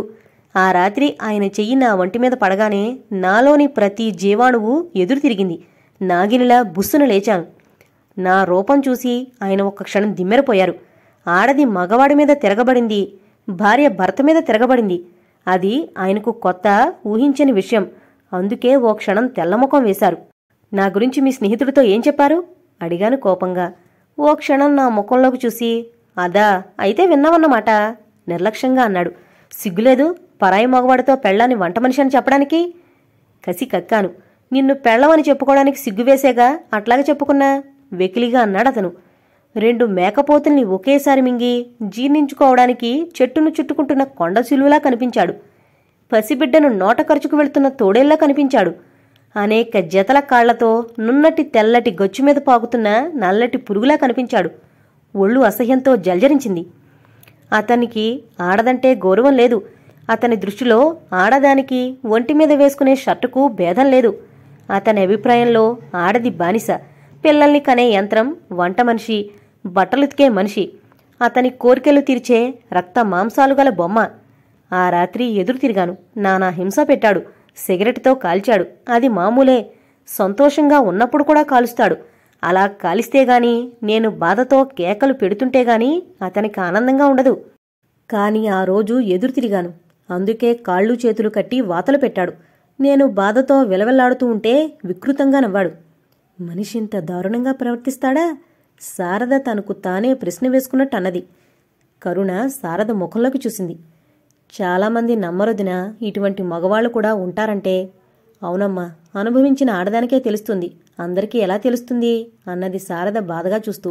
ఆ రాత్రి ఆయన చెయ్యి నా ఒంటి మీద పడగానే నాలోని ప్రతి జీవాణువు ఎదురు తిరిగింది నాగిలిలా బుస్సును లేచాను నా రూపం చూసి ఆయన ఒక క్షణం దిమ్మెరపోయారు ఆడది మగవాడి మీద తిరగబడింది భార్య భర్త మీద తిరగబడింది అది ఆయనకు కొత్త ఊహించని విషయం అందుకే ఓ క్షణం తెల్లముఖం వేశారు నా గురించి మీ స్నేహితుడితో ఏం చెప్పారు అడిగాను కోపంగా ఓ క్షణం నా ముఖంలోకి చూసి అదా అయితే విన్నావన్నమాట నిర్లక్ష్యంగా అన్నాడు సిగ్గులేదు పరాయి మగవాడితో పెళ్ళాన్ని వంట మనిషి అని చెప్పడానికి కసి కక్కాను నిన్ను పెళ్ళవని చెప్పుకోవడానికి సిగ్గువేసేగా అట్లాగే చెప్పుకున్నా వెకిలిగా అన్నాడు అతను రెండు మేకపోతుల్ని ఒకేసారి మింగి జీర్ణించుకోవడానికి చెట్టును చుట్టుకుంటున్న కొండ శిలువులా కనిపించాడు పసిబిడ్డను నోట ఖర్చుకు వెళుతున్న తోడేల్లా కనిపించాడు అనేక జతల కాళ్లతో నున్నటి తెల్లటి గచ్చు మీద పాకుతున్న నల్లటి పురుగులా కనిపించాడు ఒళ్ళు అసహ్యంతో జల్జరించింది అతనికి ఆడదంటే గౌరవం లేదు అతని దృష్టిలో ఆడదానికి ఒంటి మీద వేసుకునే షర్టుకు భేదం లేదు అతని అభిప్రాయంలో ఆడది బానిస పిల్లల్ని కనే యంత్రం వంట మనిషి బట్టలుతికే మనిషి అతని కోరికలు తీర్చే రక్త మాంసాలు గల బొమ్మ ఆ రాత్రి ఎదురు తిరిగాను నానా హింస పెట్టాడు సిగరెట్తో కాల్చాడు అది మామూలే సంతోషంగా ఉన్నప్పుడు కూడా కాలుస్తాడు అలా కాలిస్తే గాని నేను బాధతో కేకలు పెడుతుంటే గాని అతనికి ఆనందంగా ఉండదు కాని ఆ రోజు ఎదురు తిరిగాను అందుకే కాళ్ళు చేతులు కట్టి వాతలు పెట్టాడు నేను బాధతో విలవెల్లాడుతూ ఉంటే వికృతంగా నవ్వాడు మనిషింత దారుణంగా ప్రవర్తిస్తాడా శారద తనకు తానే ప్రశ్న వేసుకున్నట్టు అన్నది కరుణ శారద ముఖంలోకి చూసింది చాలామంది నమ్మరొదిన ఇటువంటి మగవాళ్ళు కూడా ఉంటారంటే అవునమ్మా అనుభవించిన ఆడదానికే తెలుస్తుంది అందరికీ ఎలా తెలుస్తుంది అన్నది శారద బాధగా చూస్తూ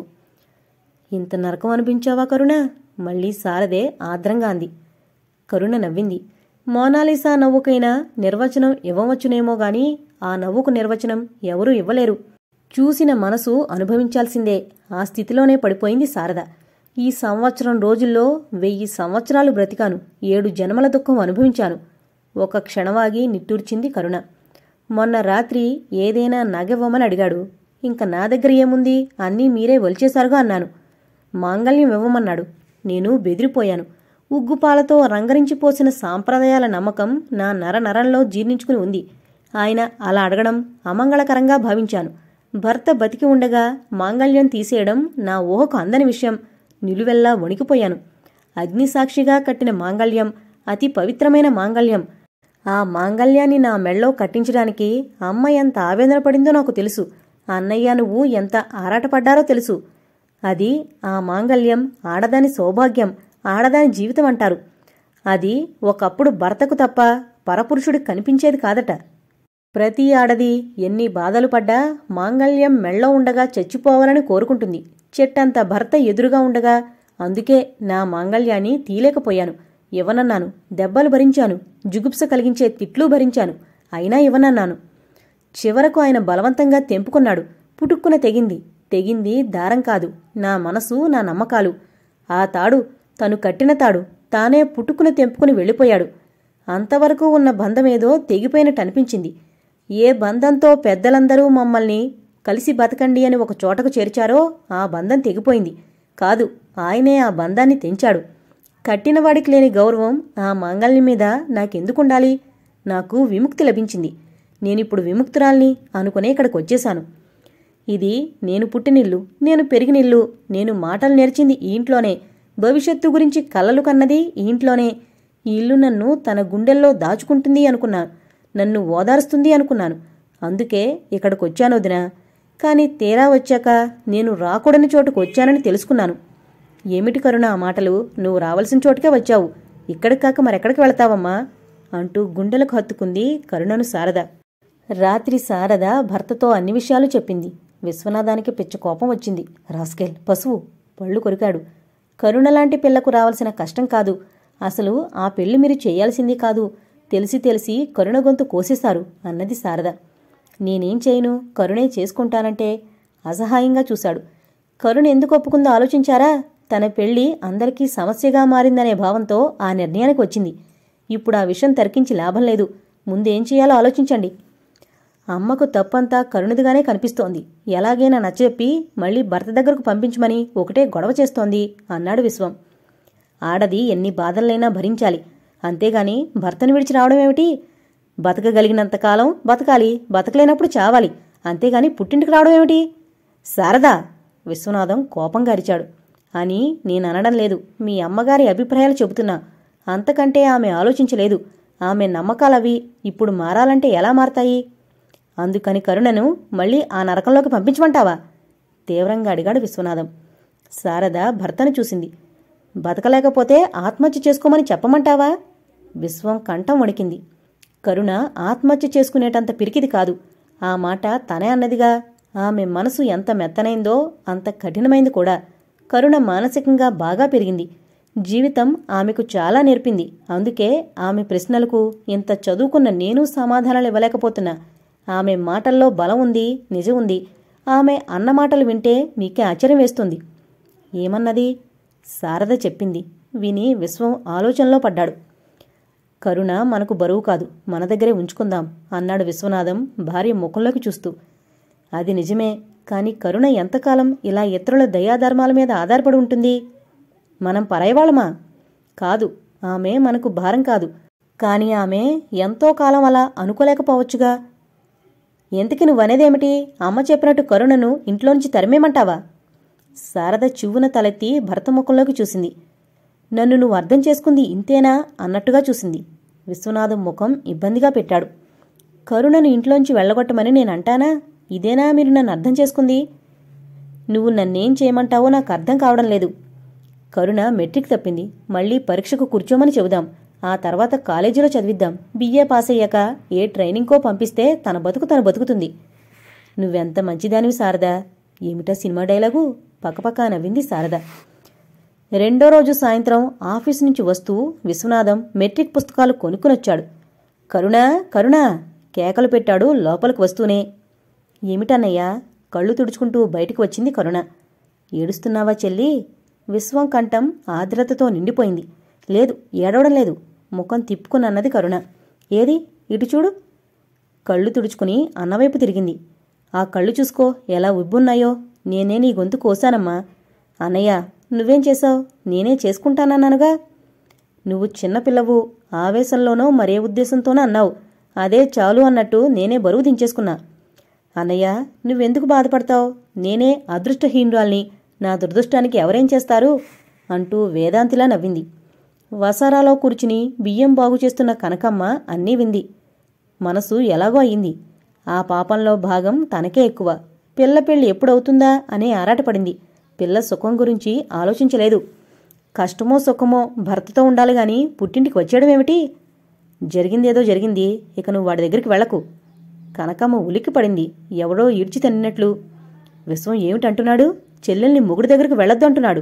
ఇంత నరకం అనిపించావా కరుణ మళ్ళీ శారదే ఆద్రంగా అంది కరుణ నవ్వింది మోనాలిసా నవ్వుకైనా నిర్వచనం ఇవ్వవచ్చునేమో గాని ఆ నవ్వుకు నిర్వచనం ఎవరూ ఇవ్వలేరు చూసిన మనసు అనుభవించాల్సిందే ఆ స్థితిలోనే పడిపోయింది శారద ఈ సంవత్సరం రోజుల్లో వెయ్యి సంవత్సరాలు బ్రతికాను ఏడు జన్మల దుఃఖం అనుభవించాను ఒక క్షణవాగి నిట్టూర్చింది కరుణ మొన్న రాత్రి ఏదైనా నగవ్వమని అడిగాడు ఇంక నా దగ్గర ఏముంది అన్నీ మీరే వలిచేశారుగా అన్నాను మాంగళ్యం ఇవ్వమన్నాడు నేను బెదిరిపోయాను ఉగ్గుపాలతో రంగరించిపోసిన సాంప్రదాయాల నమ్మకం నా నరనరంలో జీర్ణించుకుని ఉంది ఆయన అలా అడగడం అమంగళకరంగా భావించాను భర్త బతికి ఉండగా మాంగళ్యం తీసేయడం నా ఊహకు అందని విషయం నిలువెల్లా వణికిపోయాను అగ్నిసాక్షిగా కట్టిన మాంగళ్యం అతి పవిత్రమైన మాంగళ్యం ఆ మాంగళ్యాన్ని నా మెళ్ళో కట్టించడానికి అమ్మ ఎంత ఆవేదన పడిందో నాకు తెలుసు అన్నయ్య నువ్వు ఎంత ఆరాటపడ్డారో తెలుసు అది ఆ మాంగళ్యం ఆడదాని సౌభాగ్యం ఆడదాని జీవితం అంటారు అది ఒకప్పుడు భర్తకు తప్ప పరపురుషుడికి కనిపించేది కాదట ప్రతి ఆడది ఎన్ని బాధలు పడ్డా మాంగళ్యం మెళ్ళ ఉండగా చచ్చిపోవాలని కోరుకుంటుంది చెట్టంత భర్త ఎదురుగా ఉండగా అందుకే నా మాంగళ్యాన్ని తీలేకపోయాను ఇవ్వనన్నాను దెబ్బలు భరించాను జుగుప్స కలిగించే తిట్లు భరించాను అయినా ఇవ్వనన్నాను చివరకు ఆయన బలవంతంగా తెంపుకున్నాడు పుటుక్కున తెగింది తెగింది దారం కాదు నా మనసు నా నమ్మకాలు ఆ తాడు తను కట్టిన తాడు తానే పుట్టుకుని తెంపుకుని వెళ్ళిపోయాడు అంతవరకు ఉన్న బంధమేదో తెగిపోయినట్టనిపించింది ఏ బంధంతో పెద్దలందరూ మమ్మల్ని కలిసి బతకండి అని ఒక చోటకు చేర్చారో ఆ బంధం తెగిపోయింది కాదు ఆయనే ఆ బంధాన్ని తెంచాడు కట్టినవాడికి లేని గౌరవం ఆ మంగళని మీద నాకెందుకుండాలి నాకు విముక్తి లభించింది నేనిప్పుడు విముక్తురాల్ని అనుకునే ఇక్కడికి వచ్చేశాను ఇది నేను పుట్టినిల్లు నేను పెరిగినిల్లు నేను మాటలు నేర్చింది ఈ ఇంట్లోనే భవిష్యత్తు గురించి కలలు కన్నది ఇంట్లోనే ఈ ఇల్లు నన్ను తన గుండెల్లో దాచుకుంటుంది అనుకున్నాను నన్ను ఓదారుస్తుంది అనుకున్నాను అందుకే ఇక్కడికొచ్చాను వదిన కానీ తీరా వచ్చాక నేను రాకూడని చోటుకు వచ్చానని తెలుసుకున్నాను ఏమిటి కరుణ ఆ మాటలు నువ్వు రావాల్సిన చోటుకే వచ్చావు ఇక్కడికి కాక మరెక్కడికి వెళతావమ్మా అంటూ గుండెలకు హత్తుకుంది కరుణను శారద రాత్రి శారద భర్తతో అన్ని విషయాలు చెప్పింది విశ్వనాథానికి పిచ్చ కోపం వచ్చింది రాస్కెల్ పశువు పళ్ళు కొరికాడు కరుణ లాంటి పిల్లకు రావాల్సిన కష్టం కాదు అసలు ఆ పెళ్లి మీరు చేయాల్సింది కాదు తెలిసి తెలిసి కరుణ గొంతు కోసేశారు అన్నది శారద నేనేం చేయను కరుణే చేసుకుంటానంటే అసహాయంగా చూశాడు కరుణ ఎందుకు ఒప్పుకుందో ఆలోచించారా తన పెళ్లి అందరికీ సమస్యగా మారిందనే భావంతో ఆ నిర్ణయానికి వచ్చింది ఇప్పుడు ఆ విషయం తర్కించి లాభం లేదు ముందేం చేయాలో ఆలోచించండి అమ్మకు తప్పంతా కరుణదిగానే కనిపిస్తోంది ఎలాగైనా నచ్చజెప్పి మళ్ళీ భర్త దగ్గరకు పంపించమని ఒకటే గొడవ చేస్తోంది అన్నాడు విశ్వం ఆడది ఎన్ని బాధలైనా భరించాలి అంతేగాని భర్తను విడిచి రావడం ఏమిటి బతకగలిగినంతకాలం బతకాలి బతకలేనప్పుడు చావాలి అంతేగాని పుట్టింటికి రావడం ఏమిటి శారదా విశ్వనాథం కోపంగా అరిచాడు అని నేననడం లేదు మీ అమ్మగారి అభిప్రాయాలు చెబుతున్నా అంతకంటే ఆమె ఆలోచించలేదు ఆమె నమ్మకాలవి ఇప్పుడు మారాలంటే ఎలా మారతాయి అందుకని కరుణను మళ్ళీ ఆ నరకంలోకి పంపించమంటావా తీవ్రంగా అడిగాడు విశ్వనాథం శారద భర్తను చూసింది బతకలేకపోతే ఆత్మహత్య చేసుకోమని చెప్పమంటావా విశ్వం కంఠం వణికింది కరుణ ఆత్మహత్య చేసుకునేటంత పిరికిది కాదు ఆ మాట తనే అన్నదిగా ఆమె మనసు ఎంత మెత్తనైందో అంత కఠినమైంది కూడా కరుణ మానసికంగా బాగా పెరిగింది జీవితం ఆమెకు చాలా నేర్పింది అందుకే ఆమె ప్రశ్నలకు ఇంత చదువుకున్న నేను సమాధానాలు ఇవ్వలేకపోతున్నా ఆమె మాటల్లో బలం ఉంది నిజం ఉంది ఆమె అన్న మాటలు వింటే మీకే ఆశ్చర్యం వేస్తుంది ఏమన్నది శారద చెప్పింది విని విశ్వం ఆలోచనలో పడ్డాడు కరుణ మనకు బరువు కాదు మన దగ్గరే ఉంచుకుందాం అన్నాడు విశ్వనాథం భార్య ముఖంలోకి చూస్తూ అది నిజమే కానీ కరుణ ఎంతకాలం ఇలా ఇతరుల దయాధర్మాల మీద ఆధారపడి ఉంటుంది మనం పరాయవాళ్ళమా కాదు ఆమె మనకు భారం కాదు కానీ ఆమె ఎంతో కాలం అలా అనుకోలేకపోవచ్చుగా ఎందుకు నువ్వనేదేమిటి అమ్మ చెప్పినట్టు కరుణను ఇంట్లోంచి తరిమేమంటావా శారద చువ్వున తలెత్తి భర్త ముఖంలోకి చూసింది నన్ను నువ్వు అర్థం చేసుకుంది ఇంతేనా అన్నట్టుగా చూసింది విశ్వనాథం ముఖం ఇబ్బందిగా పెట్టాడు కరుణను ఇంట్లోంచి వెళ్ళగొట్టమని నేను అంటానా ఇదేనా మీరు నన్ను అర్థం చేసుకుంది నువ్వు నన్నేం చేయమంటావో నాకు అర్థం కావడం లేదు కరుణ మెట్రిక్ తప్పింది మళ్ళీ పరీక్షకు కూర్చోమని చెబుదాం ఆ తర్వాత కాలేజీలో చదివిద్దాం బిఏ పాస్ అయ్యాక ఏ ట్రైనింగ్కో పంపిస్తే తన బతుకు తన బతుకుతుంది నువ్వెంత మంచిదానివి శారదా ఏమిటా సినిమా డైలాగు పక్కపక్క నవ్వింది శారద రెండో రోజు సాయంత్రం ఆఫీస్ నుంచి వస్తూ విశ్వనాథం మెట్రిక్ పుస్తకాలు కొనుక్కునొచ్చాడు కరుణా కరుణా కేకలు పెట్టాడు లోపలికి వస్తూనే ఏమిటన్నయ్యా కళ్ళు తుడుచుకుంటూ బయటికి వచ్చింది కరుణ ఏడుస్తున్నావా చెల్లి విశ్వం కంఠం ఆర్ద్రతతో నిండిపోయింది లేదు ఏడవడం లేదు ముఖం తిప్పుకునన్నది కరుణ ఏది ఇటు చూడు కళ్ళు తుడుచుకుని అన్నవైపు తిరిగింది ఆ కళ్ళు చూసుకో ఎలా ఉబ్బున్నాయో నేనే నీ గొంతు కోశానమ్మా అన్నయ్య నువ్వేం చేశావు నేనే చేసుకుంటానన్నానుగా నువ్వు చిన్నపిల్లవు ఆవేశంలోనో మరే ఉద్దేశంతోనో అన్నావు అదే చాలు అన్నట్టు నేనే బరువు దించేసుకున్నా అన్నయ్య నువ్వెందుకు బాధపడతావు నేనే అదృష్టహీనురాల్ని నా దురదృష్టానికి ఎవరేం చేస్తారు అంటూ వేదాంతిలా నవ్వింది వసారాలో కూర్చుని బియ్యం బాగు చేస్తున్న కనకమ్మ అన్నీ వింది మనసు ఎలాగో అయింది ఆ పాపంలో భాగం తనకే ఎక్కువ పిల్ల పెళ్లి ఎప్పుడవుతుందా అనే ఆరాటపడింది పిల్ల సుఖం గురించి ఆలోచించలేదు కష్టమో సుఖమో భర్తతో ఉండాలి గాని పుట్టింటికి వచ్చేయడమేమిటి జరిగిందేదో జరిగింది ఇక నువ్వు వాడి దగ్గరికి వెళ్లకు కనకమ్మ ఉలిక్కిపడింది పడింది ఎవడో ఈడ్చి తిన్నట్లు విశ్వం ఏమిటంటున్నాడు చెల్లెల్ని మొగుడి దగ్గరికి వెళ్ళొద్దు అంటున్నాడు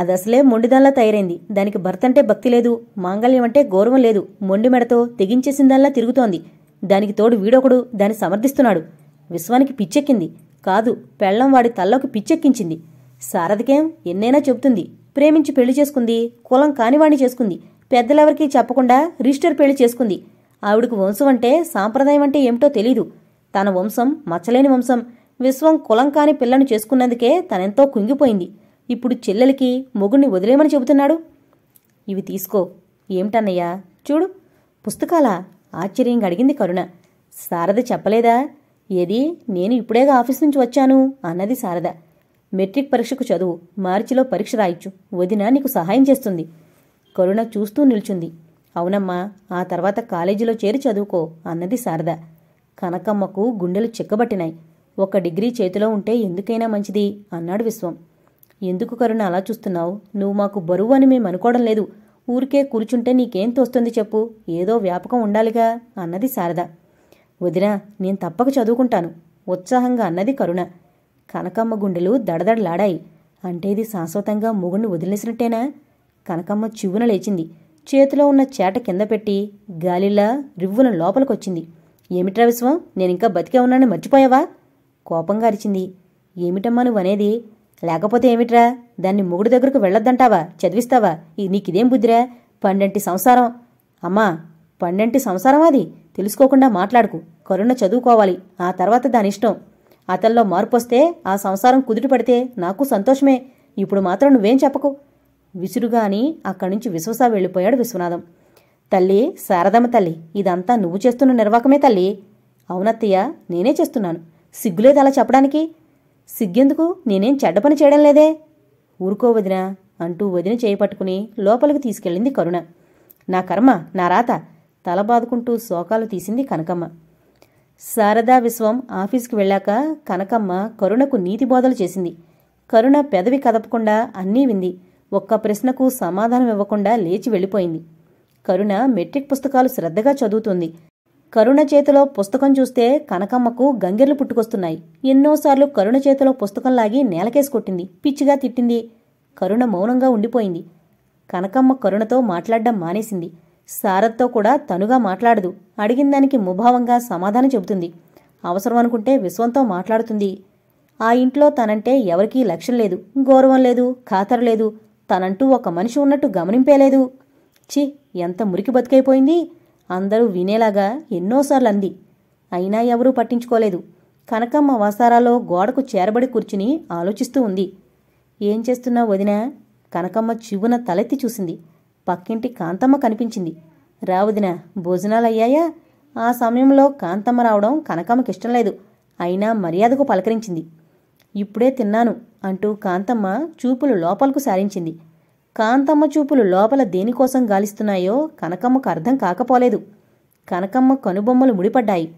అది అసలే మొండిదాన్లా తయారైంది దానికి భర్తంటే భక్తి లేదు మాంగళ్యం అంటే గౌరవం లేదు మొండి మెడతో తెగించేసిందల్లా తిరుగుతోంది దానికి తోడు వీడొకడు దాన్ని సమర్థిస్తున్నాడు విశ్వానికి పిచ్చెక్కింది కాదు పెళ్లం వాడి తల్లోకి పిచ్చెక్కించింది సారథికేం ఎన్నైనా చెబుతుంది ప్రేమించి పెళ్లి చేసుకుంది కులం కానివాణి చేసుకుంది పెద్దలెవరికీ చెప్పకుండా రిజిస్టర్ పెళ్లి చేసుకుంది ఆవిడకు వంశం అంటే సాంప్రదాయం అంటే ఏమిటో తెలీదు తన వంశం మచ్చలేని వంశం విశ్వం కులం కాని పిల్లను చేసుకున్నందుకే తనెంతో కుంగిపోయింది ఇప్పుడు చెల్లెలకి మొగుణ్ణి వదిలేమని చెబుతున్నాడు ఇవి తీసుకో ఏమిటన్నయ్యా చూడు పుస్తకాల ఆశ్చర్యంగా అడిగింది కరుణ శారద చెప్పలేదా ఏది నేను ఇప్పుడేగా ఆఫీస్ నుంచి వచ్చాను అన్నది శారద మెట్రిక్ పరీక్షకు చదువు మార్చిలో పరీక్ష రాయిచ్చు వదిన నీకు సహాయం చేస్తుంది కరుణ చూస్తూ నిల్చుంది అవునమ్మా ఆ తర్వాత కాలేజీలో చేరి చదువుకో అన్నది శారద కనకమ్మకు గుండెలు చిక్కబట్టినాయి ఒక డిగ్రీ చేతిలో ఉంటే ఎందుకైనా మంచిది అన్నాడు విశ్వం ఎందుకు కరుణ అలా చూస్తున్నావు నువ్వు మాకు బరువు అని మేము అనుకోవడం లేదు ఊరికే కూర్చుంటే నీకేం తోస్తుంది చెప్పు ఏదో వ్యాపకం ఉండాలిగా అన్నది శారద వదినా నేను తప్పక చదువుకుంటాను ఉత్సాహంగా అన్నది కరుణ కనకమ్మ గుండెలు దడదడలాడాయి అంటే ఇది శాశ్వతంగా మొగుడిని వదిలేసినట్టేనా కనకమ్మ చివ్వున లేచింది చేతిలో ఉన్న చేట కింద పెట్టి గాలిలా రివ్వున లోపలికొచ్చింది ఏమిట్రా విశ్వం నేనింకా బతికే ఉన్నాను మర్చిపోయావా కోపంగా అరిచింది ఏమిటమ్మా నువ్వనేది లేకపోతే ఏమిట్రా దాన్ని మొగుడు దగ్గరకు వెళ్ళొద్దంటావా చదివిస్తావా నీకిదేం బుద్ధిరా పండంటి సంసారం అమ్మా పండంటి సంసారం అది తెలుసుకోకుండా మాట్లాడుకు కరుణ చదువుకోవాలి ఆ తర్వాత దాని ఇష్టం అతల్లో మార్పొస్తే ఆ సంసారం కుదుటి పడితే నాకు సంతోషమే ఇప్పుడు మాత్రం నువ్వేం చెప్పకు విసురుగా అని అక్కడి నుంచి విశ్వస వెళ్ళిపోయాడు విశ్వనాథం తల్లి శారదమ్మ తల్లి ఇదంతా నువ్వు చేస్తున్న నిర్వాకమే తల్లి అవునత్తయ్య నేనే చేస్తున్నాను సిగ్గులేదు అలా చెప్పడానికి సిగ్గెందుకు నేనేం చెడ్డ పని చేయడం లేదే ఊరుకో వదిన అంటూ వదిన చేపట్టుకుని లోపలికి తీసుకెళ్ళింది కరుణ నా కర్మ నా రాత తల బాదుకుంటూ శోకాలు తీసింది కనకమ్మ శారదా విశ్వం ఆఫీస్కి వెళ్ళాక కనకమ్మ కరుణకు నీతి బోధలు చేసింది కరుణ పెదవి కదపకుండా అన్నీ వింది ఒక్క ప్రశ్నకు సమాధానం ఇవ్వకుండా లేచి వెళ్ళిపోయింది కరుణ మెట్రిక్ పుస్తకాలు శ్రద్ధగా చదువుతుంది కరుణ చేతిలో పుస్తకం చూస్తే కనకమ్మకు గంగిర్లు పుట్టుకొస్తున్నాయి ఎన్నోసార్లు కరుణ చేతిలో పుస్తకం లాగి నేలకేసి కొట్టింది పిచ్చిగా తిట్టింది కరుణ మౌనంగా ఉండిపోయింది కనకమ్మ కరుణతో మాట్లాడడం మానేసింది సారథ్తో కూడా తనుగా మాట్లాడదు అడిగిన దానికి ముభావంగా సమాధానం చెబుతుంది అవసరం అనుకుంటే విశ్వంతో మాట్లాడుతుంది ఆ ఇంట్లో తనంటే ఎవరికీ లక్ష్యం లేదు గౌరవం లేదు ఖాతరు లేదు తనంటూ ఒక మనిషి ఉన్నట్టు గమనింపేలేదు చి ఎంత మురికి బతికైపోయింది అందరూ వినేలాగా ఎన్నోసార్లు అంది అయినా ఎవరూ పట్టించుకోలేదు కనకమ్మ వసారాలో గోడకు చేరబడి కూర్చుని ఆలోచిస్తూ ఉంది ఏం చేస్తున్నా వదిన కనకమ్మ చివున తలెత్తి చూసింది పక్కింటి కాంతమ్మ కనిపించింది రావదిన భోజనాలయ్యాయా ఆ సమయంలో కాంతమ్మ రావడం కనకమ్మకి ఇష్టం లేదు అయినా మర్యాదకు పలకరించింది ఇప్పుడే తిన్నాను అంటూ కాంతమ్మ చూపులు లోపలకు సారించింది కాంతమ్మ చూపులు లోపల దేనికోసం గాలిస్తున్నాయో కనకమ్మకు అర్థం కాకపోలేదు కనకమ్మ కనుబొమ్మలు ముడిపడ్డాయి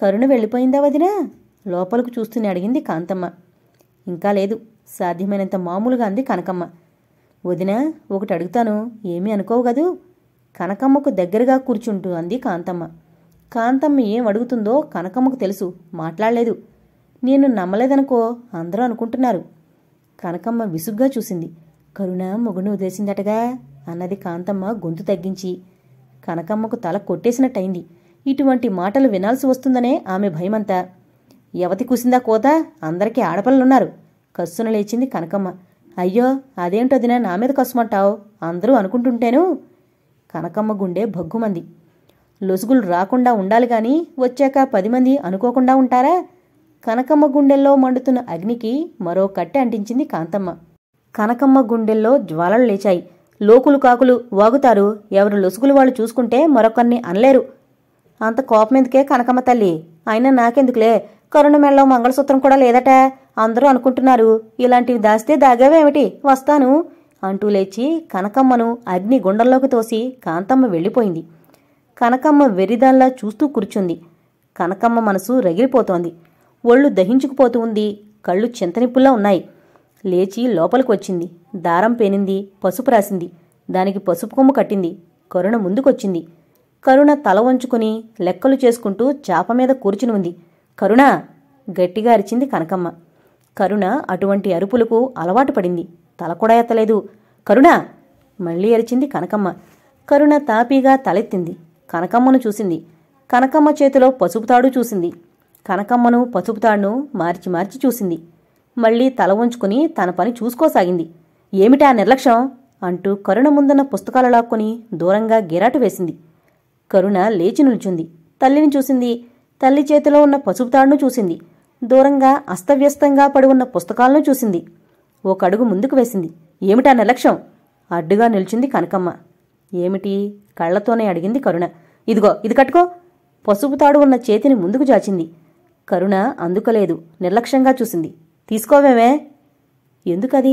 కరుణ వెళ్ళిపోయిందా వదినా లోపలకు చూస్తూనే అడిగింది కాంతమ్మ ఇంకా లేదు సాధ్యమైనంత మామూలుగా అంది కనకమ్మ వదినా ఒకటి అడుగుతాను ఏమీ అనుకోవు కదూ కనకమ్మకు దగ్గరగా కూర్చుంటూ అంది కాంతమ్మ కాంతమ్మ ఏం అడుగుతుందో కనకమ్మకు తెలుసు మాట్లాడలేదు నేను నమ్మలేదనుకో అందరూ అనుకుంటున్నారు కనకమ్మ విసుగ్గా చూసింది కరుణ మొగుడిని వదిలేసిందటగా అన్నది కాంతమ్మ గొంతు తగ్గించి కనకమ్మకు తల కొట్టేసినట్టయింది ఇటువంటి మాటలు వినాల్సి వస్తుందనే ఆమె భయమంతా యవతి కూసిందా కోత అందరికీ ఆడపల్లున్నారు కస్సున లేచింది కనకమ్మ అయ్యో అదేంటొదిన నా మీద కసుమంటావు అందరూ అనుకుంటుంటేను కనకమ్మ గుండె భగ్గుమంది లొసుగులు రాకుండా ఉండాలి గాని వచ్చాక పది మంది అనుకోకుండా ఉంటారా కనకమ్మ గుండెల్లో మండుతున్న అగ్నికి మరో కట్టె అంటించింది కాంతమ్మ కనకమ్మ గుండెల్లో జ్వాలలు లేచాయి లోకులు కాకులు వాగుతారు ఎవరు లొసుగులు వాళ్ళు చూసుకుంటే మరొకరిని అనలేరు అంత కోపమెందుకే కనకమ్మ తల్లి అయినా నాకెందుకులే కరుణ మెళ్ళలో మంగళసూత్రం కూడా లేదట అందరూ అనుకుంటున్నారు ఇలాంటివి దాస్తే దాగావేమిటి వస్తాను అంటూ లేచి కనకమ్మను అగ్ని గుండంలోకి తోసి కాంతమ్మ వెళ్ళిపోయింది కనకమ్మ వెరిదాల్లా చూస్తూ కూర్చుంది కనకమ్మ మనసు రగిలిపోతోంది ఒళ్ళు దహించుకుపోతూ ఉంది కళ్ళు చింతనిప్పుల్లా ఉన్నాయి లేచి లోపలికి వచ్చింది దారం పేనింది పసుపు రాసింది దానికి పసుపు కొమ్ము కట్టింది కరుణ ముందుకొచ్చింది కరుణ తల వంచుకుని లెక్కలు చేసుకుంటూ చాప మీద కూర్చుని ఉంది కరుణ గట్టిగా అరిచింది కనకమ్మ కరుణ అటువంటి అరుపులకు అలవాటు పడింది తల కూడా ఎత్తలేదు కరుణ మళ్ళీ అరిచింది కనకమ్మ కరుణ తాపీగా తలెత్తింది కనకమ్మను చూసింది కనకమ్మ చేతిలో పసుపు తాడు చూసింది కనకమ్మను పసుపు తాడును మార్చి మార్చి చూసింది మళ్లీ తల వంచుకుని తన పని చూసుకోసాగింది ఏమిటా నిర్లక్ష్యం అంటూ కరుణ ముందున్న పుస్తకాలు లాక్కుని దూరంగా గిరాటు వేసింది కరుణ లేచి నిల్చుంది తల్లిని చూసింది తల్లి చేతిలో ఉన్న పసుపు తాడును చూసింది దూరంగా అస్తవ్యస్తంగా పడి ఉన్న పుస్తకాలను చూసింది ఒక అడుగు ముందుకు వేసింది ఏమిటా నిర్లక్ష్యం అడ్డుగా నిల్చుంది కనకమ్మ ఏమిటి కళ్లతోనే అడిగింది కరుణ ఇదిగో ఇది కట్టుకో పసుపు తాడు ఉన్న చేతిని ముందుకు జాచింది కరుణ అందుకలేదు నిర్లక్ష్యంగా చూసింది తీసుకోవేమే ఎందుకది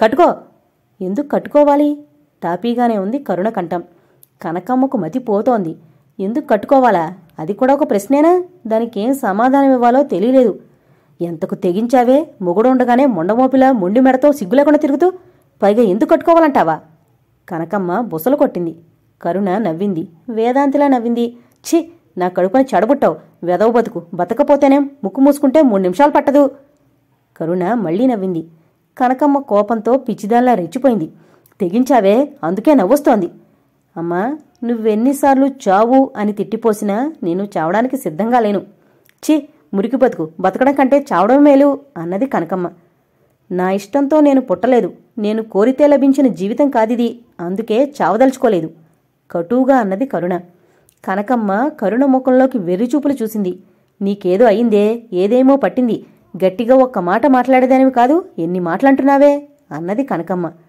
కట్టుకో ఎందుకు కట్టుకోవాలి తాపీగానే ఉంది కరుణ కంఠం కనకమ్మకు మతి పోతోంది ఎందుకు కట్టుకోవాలా అది కూడా ఒక ప్రశ్నేనా దానికి ఏం సమాధానం ఇవ్వాలో తెలియలేదు ఎంతకు తెగించావే మొగుడుండగానే మొండమోపిలా మొండి మెడతో సిగ్గులేకుండా తిరుగుతూ పైగా ఎందుకు కట్టుకోవాలంటావా కనకమ్మ బుసలు కొట్టింది కరుణ నవ్వింది వేదాంతిలా నవ్వింది ఛీ నా కడుపుని చెడబుట్టావు వెదవ బతుకు బతకపోతేనేం ముక్కు మూసుకుంటే మూడు నిమిషాలు పట్టదు కరుణ మళ్లీ నవ్వింది కనకమ్మ కోపంతో పిచ్చిదాల్లా రెచ్చిపోయింది తెగించావే అందుకే నవ్వొస్తోంది అమ్మా నువ్వెన్నిసార్లు చావు అని తిట్టిపోసినా నేను చావడానికి సిద్ధంగా లేను ఛీ మురికి బతుకు బతకడం కంటే చావడం మేలు అన్నది కనకమ్మ నా ఇష్టంతో నేను పుట్టలేదు నేను కోరితే లభించిన జీవితం కాదిది అందుకే చావదలుచుకోలేదు కటువుగా అన్నది కరుణ కనకమ్మ కరుణ ముఖంలోకి వెర్రిచూపులు చూసింది నీకేదో అయిందే ఏదేమో పట్టింది గట్టిగా ఒక్క మాట మాట్లాడేదానివి కాదు ఎన్ని మాటలంటున్నావే అన్నది కనకమ్మ